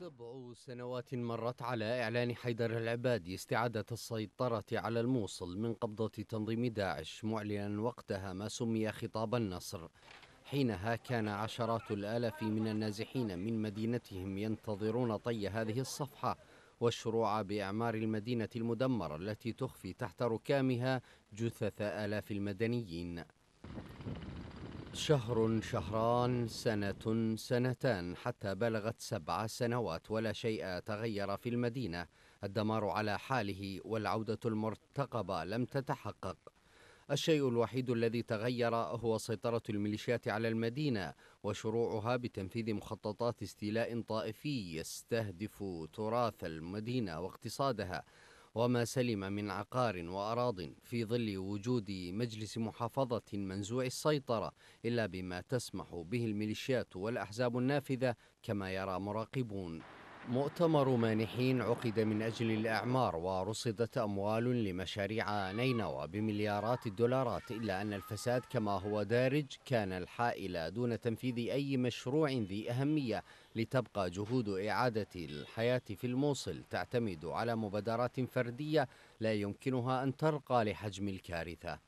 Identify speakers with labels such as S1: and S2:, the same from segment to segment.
S1: سبع سنوات مرت على إعلان حيدر العبادي استعادة السيطرة على الموصل من قبضة تنظيم داعش معلنا وقتها ما سمي خطاب النصر حينها كان عشرات الآلاف من النازحين من مدينتهم ينتظرون طي هذه الصفحة والشروع بإعمار المدينة المدمرة التي تخفي تحت ركامها جثث آلاف المدنيين شهر شهران سنة سنتان حتى بلغت سبع سنوات ولا شيء تغير في المدينة الدمار على حاله والعودة المرتقبة لم تتحقق الشيء الوحيد الذي تغير هو سيطرة الميليشيات على المدينة وشروعها بتنفيذ مخططات استيلاء طائفي يستهدف تراث المدينة واقتصادها وما سلم من عقار وأراض في ظل وجود مجلس محافظة منزوع السيطرة إلا بما تسمح به الميليشيات والأحزاب النافذة كما يرى مراقبون مؤتمر مانحين عقد من أجل الأعمار ورصدت أموال لمشاريع نينوى بمليارات الدولارات إلا أن الفساد كما هو دارج كان الحائل دون تنفيذ أي مشروع ذي أهمية لتبقى جهود إعادة الحياة في الموصل تعتمد على مبادرات فردية لا يمكنها أن ترقى لحجم الكارثة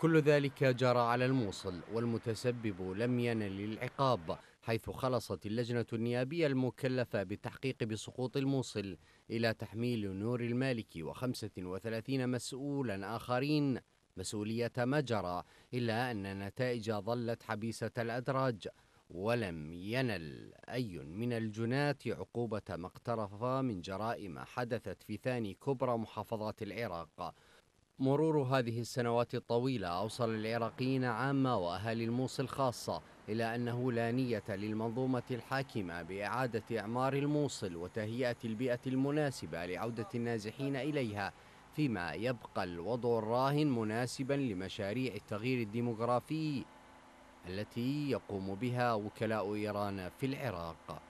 S1: كل ذلك جرى على الموصل والمتسبب لم ينل العقاب حيث خلصت اللجنة النيابية المكلفة بالتحقيق بسقوط الموصل إلى تحميل نور المالكي و35 مسؤولا آخرين مسؤولية ما جرى إلا أن النتائج ظلت حبيسة الأدراج ولم ينل أي من الجنات عقوبة ما اقترف من جرائم حدثت في ثاني كبرى محافظات العراق مرور هذه السنوات الطويلة أوصل العراقيين عامة وأهالي الموصل خاصة إلى أنه لا نية للمنظومة الحاكمة بإعادة إعمار الموصل وتهيئة البيئة المناسبة لعودة النازحين إليها فيما يبقى الوضع الراهن مناسبا لمشاريع التغيير الديمغرافي التي يقوم بها وكلاء إيران في العراق